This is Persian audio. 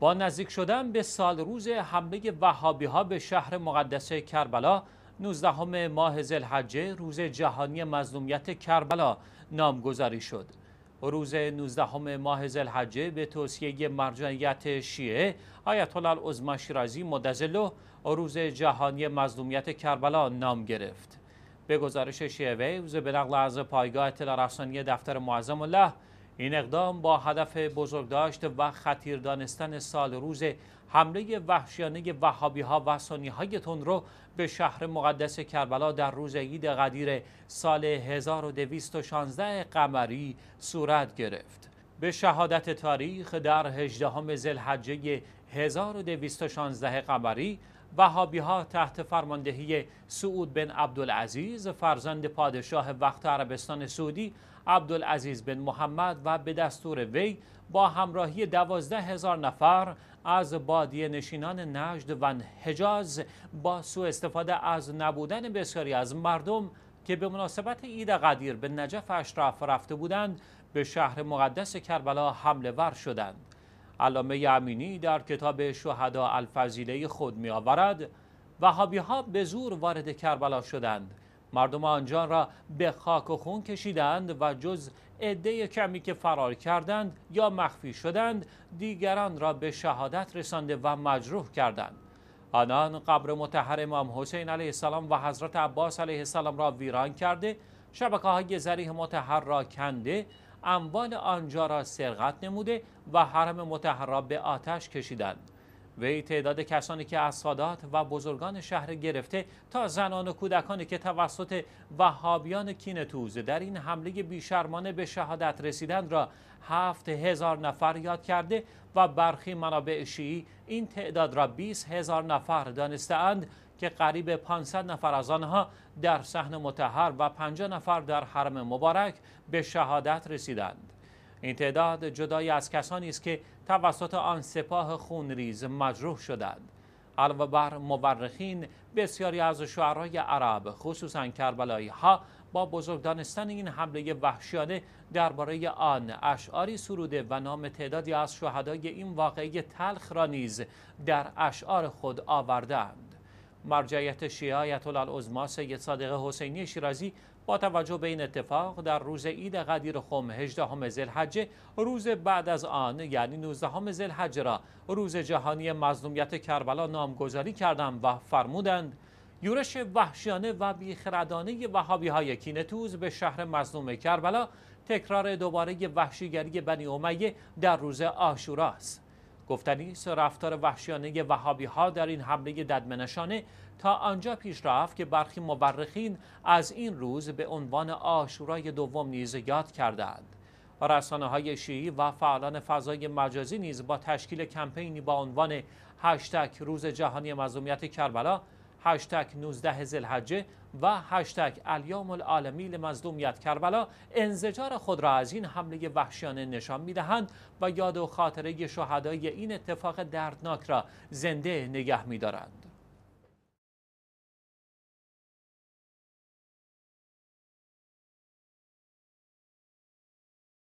با نزدیک شدن به سال روز حمله وهابی ها به شهر مقدسه کربلا 19 ماه زلحجه روز جهانی مظلومیت کربلا نامگذاری شد. روز 19 ماه زلحجه به توصیه مرجعیت شیعه آیت الله رازی شیرازی مدزلو روز جهانی مظلومیت کربلا نام گرفت. به گزارش شیعه روز به نقل از پایگاه اطلاع رسانی دفتر معظم الله این اقدام با هدف بزرگداشت و خطیر دانستن سال روز حمله وحشیانه وحابی ها و سنی های تندرو به شهر مقدس کربلا در روز عید قدیر سال 1216 قمری صورت گرفت. به شهادت تاریخ در 18 زلحجه 1216 قمری وهابی ها تحت فرماندهی سعود بن عبدالعزیز فرزند پادشاه وقت عربستان سعودی عبدالعزیز بن محمد و به دستور وی با همراهی دوازده هزار نفر از بادی نشینان نجد و حجاز با سوء استفاده از نبودن بسیاری از مردم که به مناسبت عید قدیر به نجف اشراف رفته بودند به شهر مقدس کربلا حمله ور شدند علامه امینی در کتاب شهدا الفضیله خود می آورد وهابی ها به زور وارد کربلا شدند مردم آنجا را به خاک و خون کشیدند و جز عده کمی که فرار کردند یا مخفی شدند دیگران را به شهادت رسانده و مجروح کردند آنان قبر متحر امام حسین علیه السلام و حضرت عباس علیه السلام را ویران کرده شبکه های زریح متحر را کنده اموال آنجا را سرقت نموده و حرم متحر به آتش کشیدند وی تعداد کسانی که از و بزرگان شهر گرفته تا زنان و کودکانی که توسط وهابیان کینتوز در این حمله بیشرمانه به شهادت رسیدند را هفت هزار نفر یاد کرده و برخی منابع شیعی این تعداد را بیس هزار نفر دانستند که قریب 500 نفر از آنها در صحن متحر و 50 نفر در حرم مبارک به شهادت رسیدند. این تعداد جدایی از کسانی است که توسط آن سپاه خونریز مجروح شدند. علاوه بر مورخین بسیاری از شعرای عرب خصوصا کربلایی ها با بزرگ این حمله وحشیانه درباره آن اشعاری سروده و نام تعدادی از شهدای این واقعه تلخ را نیز در اشعار خود آوردند مرجعیت شیعه آیت العظما سید صادق حسینی شیرازی با توجه به این اتفاق در روز عید قدیر خم 18 ذوالحجه روز بعد از آن یعنی 19 ذوالحجه را روز جهانی مظلومیت کربلا نامگذاری کردند و فرمودند یورش وحشیانه و بیخردانه وهابی های کینتوز به شهر مظلوم کربلا تکرار دوباره وحشیگری بنی امیه در روز آشوراست. گفتنی رفتار وحشیانه وهابی ها در این حمله ددمنشانه تا آنجا پیش رفت که برخی مورخین از این روز به عنوان آشورای دوم نیز یاد کردند رسانه های شیعی و فعالان فضای مجازی نیز با تشکیل کمپینی با عنوان هشتک روز جهانی مظلومیت کربلا هشتک 19 زلحجه و هشتک الیام العالمی لمظلومیت کربلا انزجار خود را از این حمله وحشیانه نشان میدهند و یاد و خاطره شهدای این اتفاق دردناک را زنده نگه دارند.